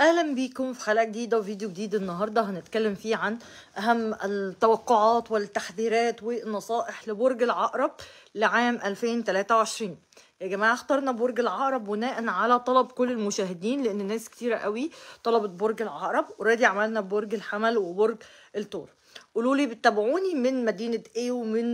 اهلا بيكم في حلقه جديده وفيديو جديد النهارده هنتكلم فيه عن اهم التوقعات والتحذيرات والنصائح لبرج العقرب لعام 2023 يا جماعه اخترنا برج العقرب بناء على طلب كل المشاهدين لان ناس كتيره قوي طلبت برج العقرب اوريدي عملنا برج الحمل وبرج التور قولوا لي بتتابعوني من مدينه ايه ومن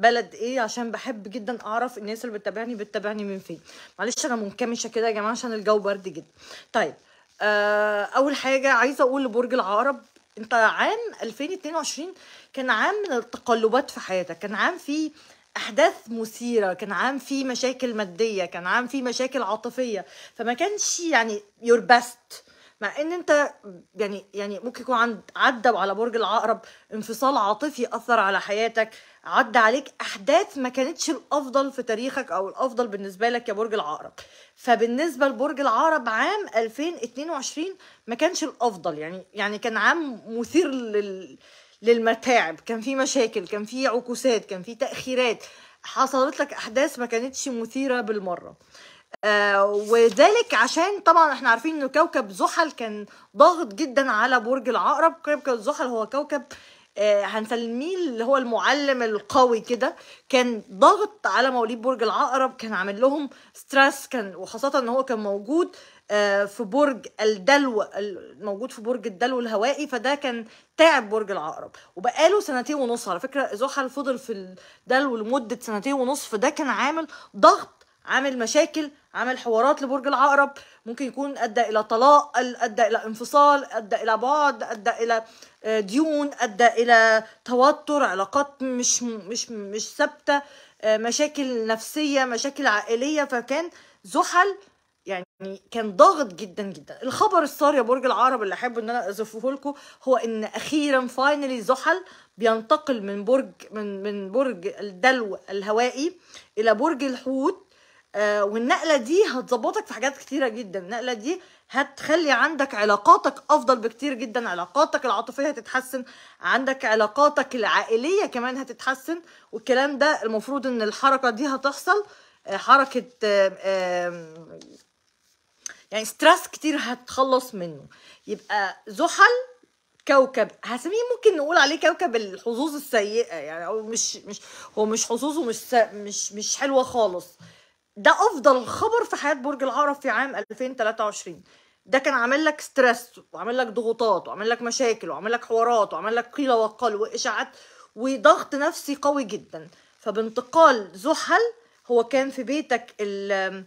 بلد ايه عشان بحب جدا اعرف الناس اللي بتتابعني بتتابعني من فين معلش انا منكمشه كده يا جماعه عشان الجو برد جدا طيب آه، اول حاجه عايزه اقول لبرج العقرب انت عام 2022 كان عام من التقلبات في حياتك كان عام فيه احداث مثيره كان عام فيه مشاكل ماديه كان عام فيه مشاكل عاطفيه فما كانش يعني يور بيست مع ان انت يعني يعني ممكن يكون عند عدى على برج العقرب انفصال عاطفي اثر على حياتك عدى عليك احداث ما كانتش الافضل في تاريخك او الافضل بالنسبه لك يا برج العقرب فبالنسبه لبرج العقرب عام 2022 ما كانش الافضل يعني يعني كان عام مثير لل للمتاعب كان في مشاكل كان في عكوسات كان في تاخيرات حصلت لك احداث ما كانتش مثيره بالمره آه، وذلك عشان طبعا احنا عارفين انه كوكب زحل كان ضاغط جدا على برج العقرب كوكب زحل هو كوكب آه، هنسميه اللي هو المعلم القوي كده كان ضاغط على مواليد برج العقرب كان عامل لهم ستريس كان وخاصه ان هو كان موجود آه، في برج الدلو موجود في برج الدلو الهوائي فده كان تعب برج العقرب وبقاله سنتين ونص على فكره زحل فضل في الدلو لمده سنتين ونص فده كان عامل ضغط عامل مشاكل عمل حوارات لبرج العقرب ممكن يكون ادى الى طلاق ادى الى انفصال ادى الى بعد ادى الى آه، ديون ادى الى توتر علاقات مش مش مش ثابته آه، مشاكل نفسيه مشاكل عائليه فكان زحل يعني كان ضاغط جدا جدا الخبر الصار يا برج العقرب اللي احب ان انا اضيفه لكم هو ان اخيرا فاينلي زحل بينتقل من برج من من برج الدلو الهوائي الى برج الحوت آه، والنقله دي هتظبطك في حاجات كتيره جدا النقله دي هتخلي عندك علاقاتك افضل بكتير جدا علاقاتك العاطفيه هتتحسن عندك علاقاتك العائليه كمان هتتحسن والكلام ده المفروض ان الحركه دي هتحصل آه، حركه آه، يعني ستريس كتير هتخلص منه يبقى زحل كوكب هسميه ممكن نقول عليه كوكب الحظوظ السيئه يعني او مش مش هو مش حظوظه مش مش مش حلوه خالص ده افضل خبر في حياه برج العقرب في عام 2023 ده كان عامل لك ستريس وعامل لك ضغوطات وعامل لك مشاكل وعامل لك حوارات وعامل لك قيل وقال واشاعات وضغط نفسي قوي جدا فبانتقال زحل هو كان في بيتك آه،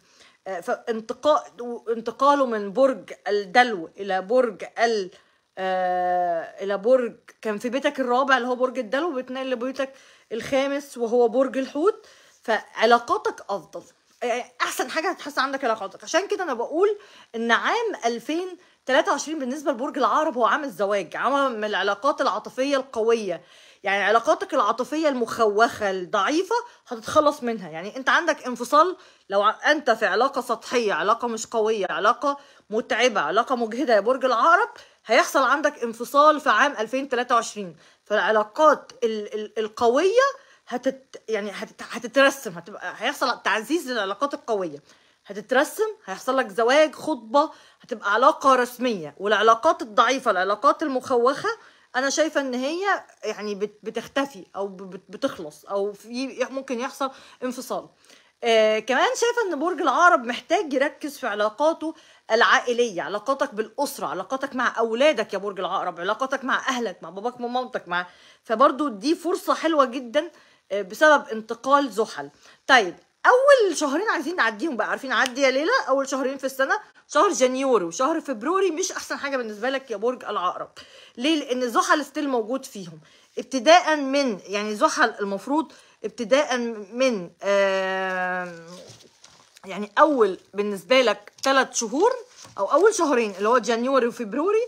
فانتقاء انتقاله من برج الدلو الى برج ال آه، الى برج كان في بيتك الرابع اللي هو برج الدلو بتنقل لبيتك الخامس وهو برج الحوت فعلاقاتك افضل آه، احسن حاجه هتحس عندك علاقاتك عشان كده انا بقول ان عام 2023 بالنسبه لبرج العقرب هو عام الزواج عام من العلاقات العاطفيه القويه يعني علاقاتك العاطفيه المخوخه الضعيفه هتتخلص منها يعني انت عندك انفصال لو انت في علاقه سطحيه علاقه مش قويه علاقه متعبه علاقه مجهده يا برج العقرب هيحصل عندك انفصال في عام 2023 فالعلاقات القويه هتت يعني هتت... هتترسم هتبقى هيحصل تعزيز للعلاقات القويه هتترسم هيحصل لك زواج خطبه هتبقى علاقه رسميه والعلاقات الضعيفه العلاقات المخوخه انا شايفه ان هي يعني بتختفي او بتخلص او في ممكن يحصل انفصال آه كمان شايفه ان برج العقرب محتاج يركز في علاقاته العائليه علاقاتك بالاسره علاقاتك مع اولادك يا برج العقرب علاقاتك مع اهلك مع باباك ومامتك مع فبرضو دي فرصه حلوه جدا بسبب انتقال زحل طيب اول شهرين عايزين نعديهم بقى عارفين عدي يا ليلى اول شهرين في السنه شهر جانيوري وشهر فبروري مش احسن حاجه بالنسبه لك يا برج العقرب ليه لان زحل ستيل موجود فيهم ابتداء من يعني زحل المفروض ابتداء من آه يعني اول بالنسبه لك ثلاث شهور او اول شهرين اللي هو جانيوري وفبروري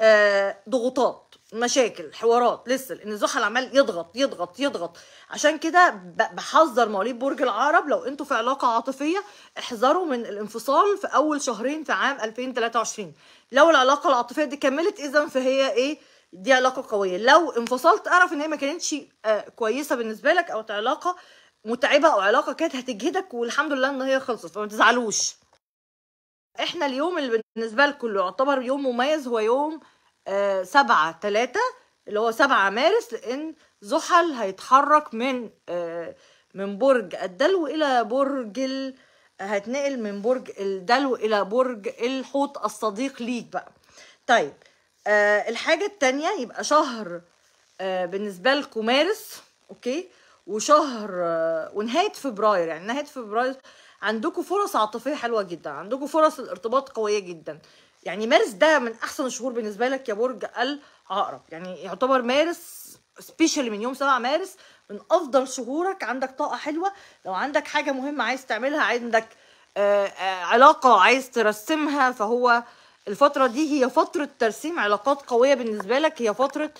آه ضغوطات مشاكل حوارات لسه لان زحل عمال يضغط يضغط يضغط عشان كده بحذر مواليد برج العرب لو انتوا في علاقه عاطفيه احذروا من الانفصال في اول شهرين في عام 2023 لو العلاقه العاطفيه دي كملت اذا فهي ايه دي علاقه قويه لو انفصلت اعرف ان هي ما كانتش آه، كويسه بالنسبه لك او علاقه متعبه او علاقه كانت هتجهدك والحمد لله ان هي خلصت فما تزعلوش احنا اليوم اللي بالنسبه لكم يعتبر يوم مميز هو يوم آه، سبعة تلاتة اللي هو سبعة مارس لأن زحل هيتحرك من آه، من برج الدلو إلى برج ال... هتنقل من برج الدلو إلى برج الحوت الصديق ليك بقى طيب آه، الحاجة التانية يبقى شهر بالنسبة لكم مارس أوكي وشهر ونهاية فبراير يعني نهاية فبراير عندكم فرص عاطفية حلوة جدا عندكم فرص الارتباط قوية جدا يعني مارس ده من احسن الشهور بالنسبه لك يا برج العقرب يعني يعتبر مارس سبيشالي من يوم 7 مارس من افضل شهورك عندك طاقه حلوه لو عندك حاجه مهمه عايز تعملها عندك آه، آه، علاقه عايز ترسمها فهو الفتره دي هي فتره ترسيم علاقات قويه بالنسبه لك هي فتره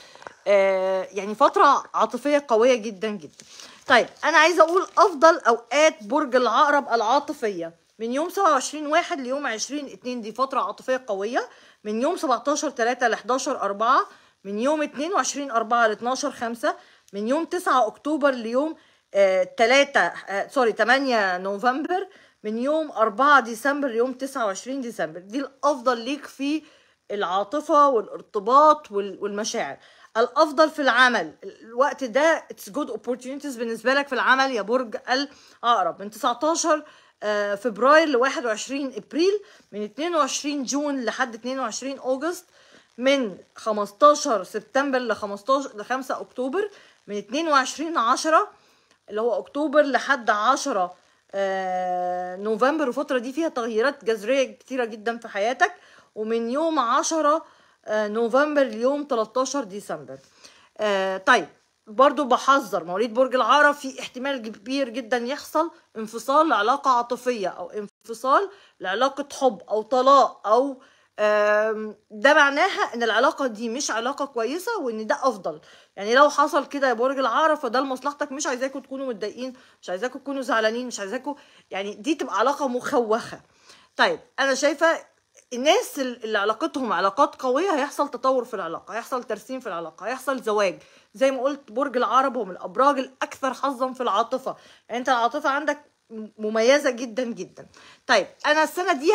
آه، يعني فتره عاطفيه قويه جدا جدا طيب انا عايزه اقول افضل اوقات برج العقرب العاطفيه من يوم 27 واحد ليوم 20 2 دي فترة عاطفية قوية من يوم 17 3 ل 11 4 من يوم 22 4 ل 12 5 من يوم 9 أكتوبر ليوم آه، تلاتة 3 آه، سوري 8 نوفمبر من يوم 4 ديسمبر ليوم 29 ديسمبر دي الأفضل ليك في العاطفة والارتباط والمشاعر الافضل في العمل الوقت ده اتس جود opportunities بالنسبه لك في العمل يا برج الاقرب من 19 آه، فبراير ل 21 ابريل من 22 جون لحد 22 اوجست من 15 سبتمبر ل 15 ل 5 اكتوبر من 22 10 اللي هو اكتوبر لحد 10 آه، نوفمبر الفتره دي فيها تغييرات جذرية كتيرة جدا في حياتك ومن يوم 10 آه، نوفمبر ليوم 13 ديسمبر طيب برضو بحذر مواليد برج العقرب في احتمال كبير جدا يحصل انفصال لعلاقة عاطفية أو انفصال لعلاقة حب أو طلاق أو ده معناها ان العلاقه دي مش علاقه كويسه وان ده افضل يعني لو حصل كده يا برج العقرب فده لمصلحتك مش عايزاكم تكونوا متضايقين مش عايزاكم تكونوا زعلانين مش عايزاكم يعني دي تبقى علاقه مخوخه طيب انا شايفه الناس اللي علاقتهم علاقات قويه هيحصل تطور في العلاقه هيحصل ترسيم في العلاقه هيحصل زواج زي ما قلت برج العرب هو من الابراج الاكثر حظا في العاطفه يعني انت العاطفه عندك مميزه جدا جدا طيب انا السنه دي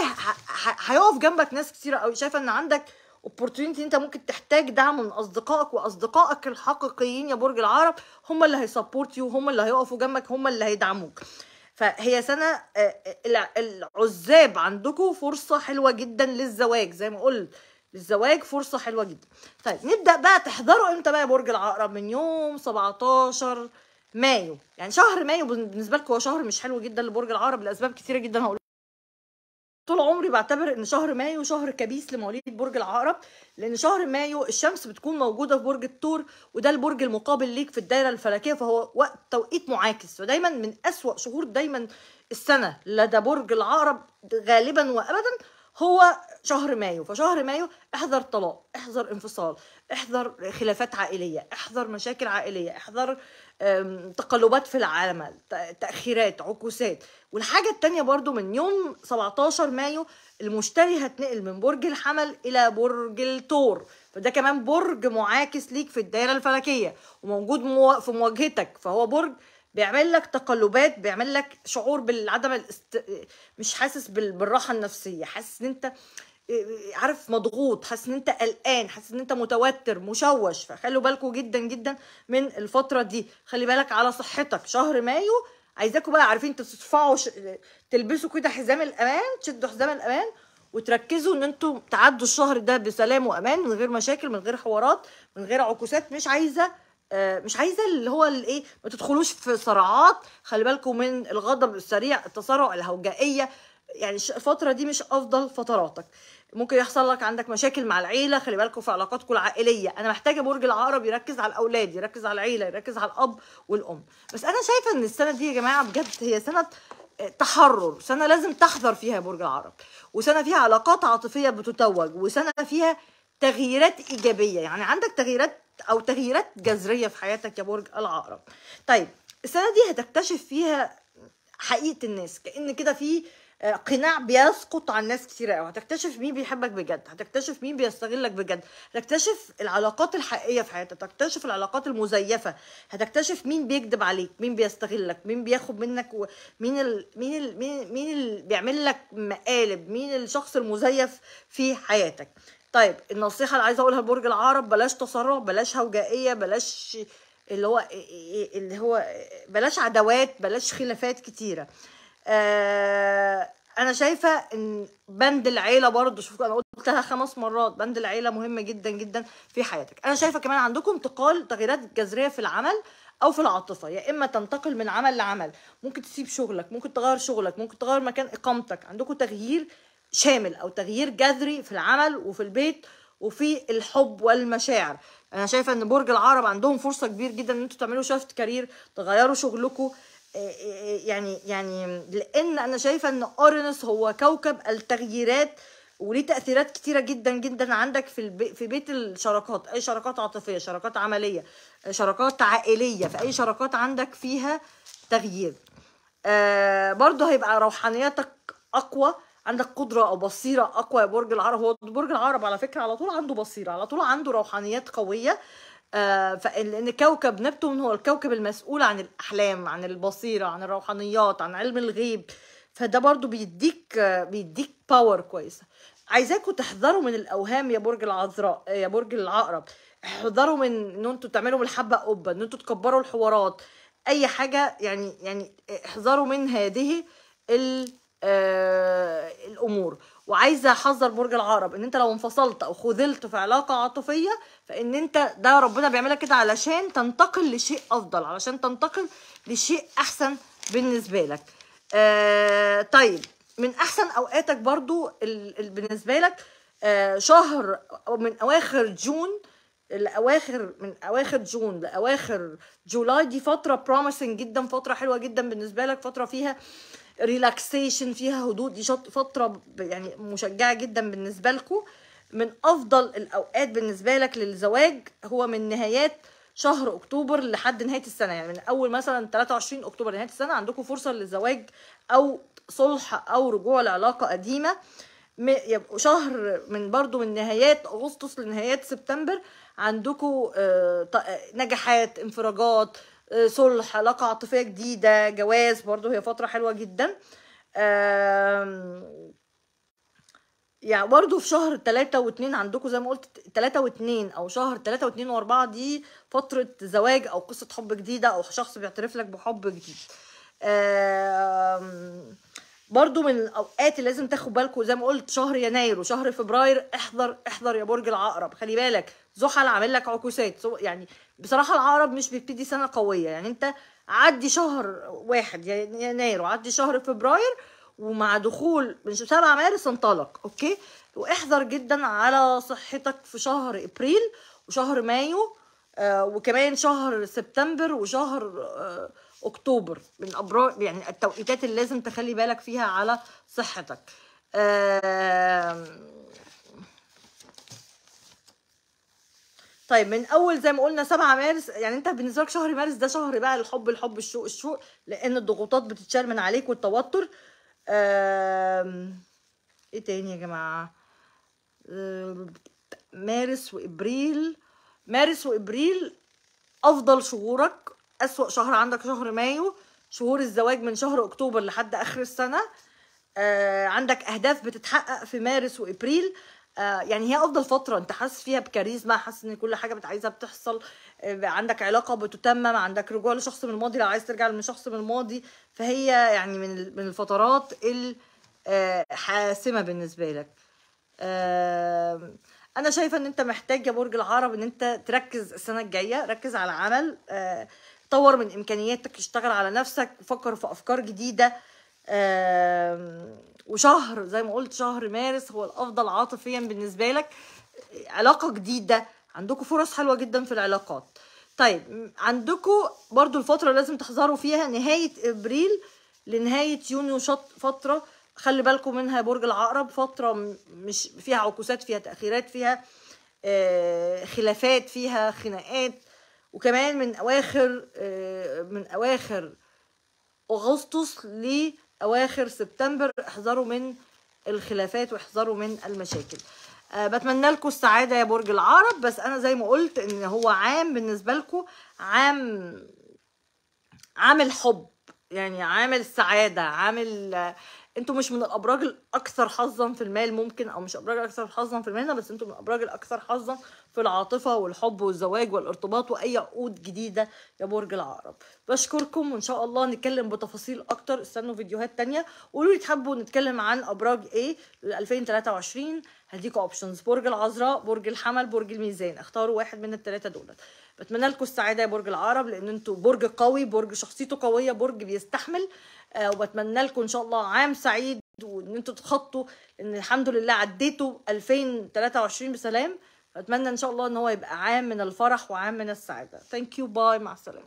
هيقف جنبك ناس كثيرة أو شايفه ان عندك اوبورتيونيتي انت ممكن تحتاج دعم من اصدقائك واصدقائك الحقيقيين يا برج العرب هم اللي هيسبورت يو هم اللي هيقفوا جنبك هم اللي هيدعموك فهي سنه آه، آه، العزاب عندكم فرصه حلوه جدا للزواج زي ما قلت الزواج فرصه حلوه جدا طيب نبدا بقى تحضروا امتى بقى برج العقرب من يوم 17 مايو يعني شهر مايو بالنسبه لكم هو شهر مش حلو جدا لبرج العقرب لاسباب كتيره جدا هقول طول عمري بعتبر ان شهر مايو شهر كبيس لمواليد برج العقرب لان شهر مايو الشمس بتكون موجوده في برج الثور وده البرج المقابل ليك في الدايره الفلكيه فهو وقت توقيت معاكس فدايما من اسوا شهور دايما السنه لدى برج العقرب غالبا وابدا هو شهر مايو فشهر مايو احذر طلاق احذر انفصال احذر خلافات عائليه احذر مشاكل عائليه احذر تقلبات في العمل تاخيرات عكوسات والحاجه التانية برضو من يوم 17 مايو المشتري هتنقل من برج الحمل الى برج الثور فده كمان برج معاكس ليك في الدائره الفلكيه وموجود في مواجهتك فهو برج بيعمل لك تقلبات بيعمل لك شعور بالعدم الاست... مش حاسس بالراحه النفسيه حاسس ان انت عارف مضغوط حاسس ان انت قلقان حاسس ان انت متوتر مشوش فخلوا بالكم جدا جدا من الفتره دي خلي بالك على صحتك شهر مايو عايزاكم بقى عارفين تصفعوا ش... تلبسوا كده حزام الامان تشدوا حزام الامان وتركزوا ان انتوا تعدوا الشهر ده بسلام وامان من غير مشاكل من غير حوارات من غير عكوسات مش عايزه آه، مش عايزه اللي هو الايه ما تدخلوش في صراعات خلي بالكم من الغضب السريع التسارع الهوجائيه يعني الفتره دي مش افضل فتراتك ممكن يحصل لك عندك مشاكل مع العيله خلي بالكم في علاقاتكم العائليه انا محتاجه برج العقرب يركز على الاولاد يركز على العيله يركز على الاب والام بس انا شايفه ان السنه دي يا جماعه بجد هي سنه آه، تحرر سنه لازم تحذر فيها برج العقرب وسنه فيها علاقات عاطفيه بتتوج وسنه فيها تغييرات ايجابيه يعني عندك تغييرات او تغييرات جذريه في حياتك يا برج العقرب طيب السنه دي هتكتشف فيها حقيقه الناس كان كده في قناع بيسقط عن ناس كتير قوي هتكتشف مين بيحبك بجد هتكتشف مين بيستغلك بجد هتكتشف العلاقات الحقيقيه في حياتك هتكتشف العلاقات المزيفه هتكتشف مين بيكذب عليك مين بيستغلك مين بياخد منك و... مين ال... مين ال... مين مين ال... بيعمل لك مقالب مين الشخص المزيف في حياتك طيب النصيحه اللي عايزه اقولها لبرج العرب بلاش تسرع بلاش هوجائيه بلاش اللي هو إيه، إيه، إيه، اللي هو بلاش عداوات بلاش خلافات كتيره آه انا شايفه ان بند العيله برضه شوفوا انا قلتها خمس مرات بند العيله مهم جدا جدا في حياتك انا شايفه كمان عندكم انتقال تغييرات جذريه في العمل او في العاطفه يا اما تنتقل من عمل لعمل ممكن تسيب شغلك ممكن تغير شغلك ممكن تغير مكان اقامتك عندكم تغيير شامل او تغيير جذري في العمل وفي البيت وفي الحب والمشاعر انا شايفه ان برج العرب عندهم فرصه كبير جدا ان انتوا تعملوا شفت كارير تغيروا شغلكم يعني يعني لان انا شايفه ان اورينوس هو كوكب التغييرات وليه تاثيرات كتيره جدا جدا عندك في البي في بيت الشراكات اي شراكات عاطفيه شراكات عمليه شراكات عائليه في اي شراكات عندك فيها تغيير آه برضه هيبقى روحانياتك اقوى عندك قدره او بصيره اقوى يا برج العرب هو برج العرب على فكره على طول عنده بصيره على طول عنده روحانيات قويه آه، فان كوكب نبتون هو الكوكب المسؤول عن الاحلام عن البصيره عن الروحانيات عن علم الغيب فده برضو بيديك بيديك باور كويسه عايزاكم تحذروا من الاوهام يا برج العذراء آه، يا برج العقرب احذروا من ان انتوا تعملوا بالحبه قبه ان انتوا تكبروا الحوارات اي حاجه يعني يعني احذروا من هذه آه، الامور وعايزه احذر برج العرب ان انت لو انفصلت او خذلت في علاقه عاطفيه فان انت ده ربنا بيعملك كده علشان تنتقل لشيء افضل علشان تنتقل لشيء احسن بالنسبه لك آه طيب من احسن اوقاتك برضو بالنسبه لك آه شهر من اواخر جون لاواخر من اواخر جون لاواخر جولاي دي فتره بروميسنج جدا فتره حلوه جدا بالنسبه لك فتره فيها آه ريلاكسيشن فيها هدوء دي فتره يعني مشجعه جدا بالنسبه لكم من افضل الاوقات بالنسبه لك للزواج هو من نهايات شهر اكتوبر لحد نهايه السنه يعني من اول مثلا 23 اكتوبر لنهايه السنه عندكم فرصه للزواج او صلح او رجوع لعلاقه قديمه شهر من برضو من نهايات اغسطس لنهايات سبتمبر عندكم آه، نجاحات انفراجات آه، صلح علاقه عاطفيه جديده جواز برضو هي فتره حلوه جدا يعني برضو في شهر تلاتة واتنين عندكم زي ما قلت تلاتة واتنين او شهر تلاتة واتنين واربعة دي فترة زواج او قصة حب جديدة او شخص بيعترف لك بحب جديد برضو من الاوقات اللي لازم تاخد بالكم زي ما قلت شهر يناير وشهر فبراير احضر احضر يا برج العقرب خلي بالك زحل عامل لك عكوسات يعني بصراحه العقرب مش بيبتدي سنه قويه يعني انت عدي شهر واحد يناير وعدي شهر فبراير ومع دخول من 7 مارس انطلق اوكي واحذر جدا على صحتك في شهر ابريل وشهر مايو آه وكمان شهر سبتمبر وشهر آه اكتوبر من ابرا يعني التوقيتات اللي لازم تخلي بالك فيها على صحتك طيب من اول زي ما قلنا 7 مارس يعني انت بالنسبه لك شهر مارس ده شهر بقى الحب الحب الشوق الشوق لان الضغوطات بتتشال من عليك والتوتر ايه تاني يا جماعه آه، مارس وابريل مارس وابريل افضل شهورك أسوأ شهر عندك شهر مايو شهور الزواج من شهر أكتوبر لحد آخر السنة آه عندك أهداف بتتحقق في مارس وإبريل آه يعني هي افضل فتره انت حاسس فيها بكاريزما حاسس ان كل حاجه بتعايزها عايزها بتحصل آه عندك علاقه بتتمم عندك رجوع لشخص من الماضي لو عايز ترجع لشخص من الماضي فهي يعني من من الفترات الحاسمه آه، بالنسبه لك آه انا شايفه ان انت محتاج يا برج العرب ان انت تركز السنه الجايه ركز على عمل آه، طور من امكانياتك اشتغل على نفسك فكر في افكار جديده وشهر زي ما قلت شهر مارس هو الافضل عاطفيا بالنسبه لك علاقه جديده عندكم فرص حلوه جدا في العلاقات طيب عندكم برضو الفتره لازم تحذروا فيها نهايه ابريل لنهايه يونيو شط فتره خلي بالكم منها برج العقرب فتره مش فيها عكوسات فيها تاخيرات فيها آه، خلافات فيها خناقات وكمان من اواخر آه، من اواخر اغسطس لاواخر سبتمبر احذروا من الخلافات واحذروا من المشاكل آه، بتمنى لكم السعاده يا برج العرب بس انا زي ما قلت ان هو عام بالنسبه لكم عام عامل حب يعني عامل سعاده عامل انتوا مش من الابراج الاكثر حظا في المال ممكن او مش ابراج الاكثر حظا في المال بس انتوا من الابراج الاكثر حظا في العاطفة والحب والزواج والارتباط وأي عقود جديدة يا برج العقرب بشكركم وإن شاء الله نتكلم بتفاصيل أكتر استنوا فيديوهات تانية قولوا لي تحبوا نتكلم عن أبراج إيه ل 2023 هديكوا أوبشنز برج العذراء برج الحمل برج الميزان اختاروا واحد من الثلاثه دولت بتمنى لكم السعادة يا برج العقرب لأن أنتوا برج قوي برج شخصيته قوية برج بيستحمل آه وبتمنى لكم إن شاء الله عام سعيد وان انتوا تتخطوا ان الحمد لله عديتوا 2023 بسلام اتمنى ان شاء الله ان هو يبقى عام من الفرح وعام من السعاده ثانك يو باي مع السلامه